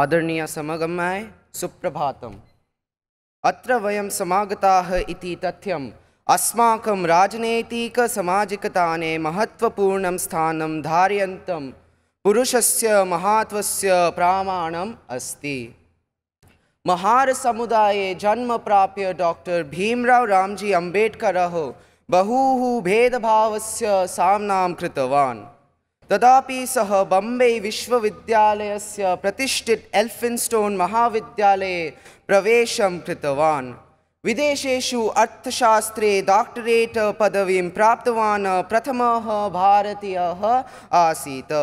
आदरणीय समगमाय सुप्रभातम अत्र वयं समागताः इति तथ्यम तथ्यम् अस्माकं राजनैतिकसामाजिकताने महत्त्वपूर्णं स्थानं धारयन्तं पुरुषस्य महत्त्वस्य प्रमाणम् अस्ति महारसमुदाये जन्म प्राप्य डॉक्टर भीमराव रामजी अंबेडकर बहु भेदभाव सामना कृतवान् तदापि सह बम्बे विश्वविद्यालयस्य प्रतिष्ठित एल्फिन्स्टोन् महाविद्यालये प्रवेशं कृतवान् विदेशेषु अर्थशास्त्रे डॉक्टरेट पदवीं प्राप्तवान् प्रथमः भारतीयः आसीत्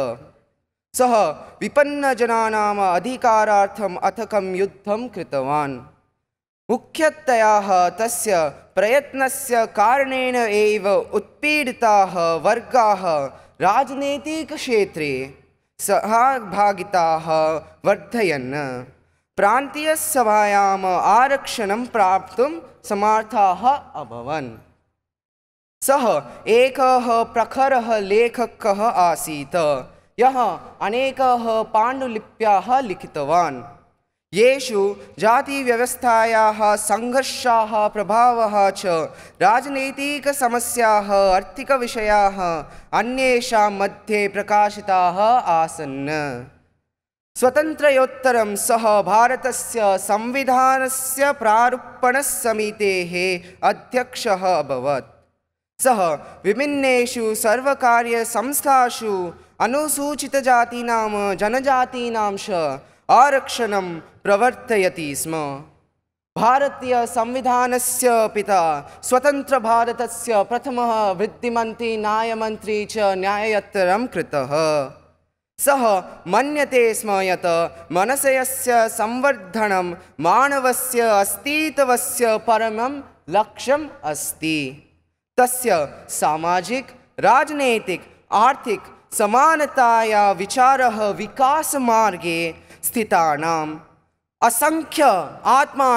सः विपन्नजनानाम् अधिकारार्थम् अथकं युद्धं कृतवान् मुख्यतयाः तस्य प्रयत्नस्य कारणेन एव उत्पीडिताः वर्गाः राजनैतिकक्षेत्रे सहभागिताः वर्धयन् प्रान्तीयसभायाम् आरक्षणं प्राप्तुं समर्थाः अभवन् सः एकः प्रखरः लेखकः आसीत् यः अनेकः पाण्डुलिप्याः लिखितवान् येषु जातिव्यवस्थायाः सङ्घर्षाः प्रभावः च राजनैतिकसमस्याः आर्थिकविषयाः अन्येषां मध्ये प्रकाशिताः आसन् स्वतन्त्रयोत्तरं सः भारतस्य संविधानस्य प्रारूपणसमितेः अध्यक्षः अभवत् सः विभिन्नेषु सर्वकार्यसंस्थासु अनुसूचितजातीनां जनजातीनां च आरक्षण प्रवर्तयति स्म भारतीयसंविधानस्य पिता स्वतंत्र भारत वृद्धिमन्त्री न्यायमन्त्री च न्याययत्रं कृतः सः मन्यते स्म यत् मनसयस्य संवर्धनं मानवस्य अस्तित्वस्य परमं लक्ष्यम् अस्ति तस्य सामाजिक राजनैतिक आर्थिक समानताया विचारः विकासमार्गे स्थितानाम असंख्य आत्मा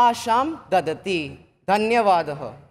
आशा ददती धन्यवाद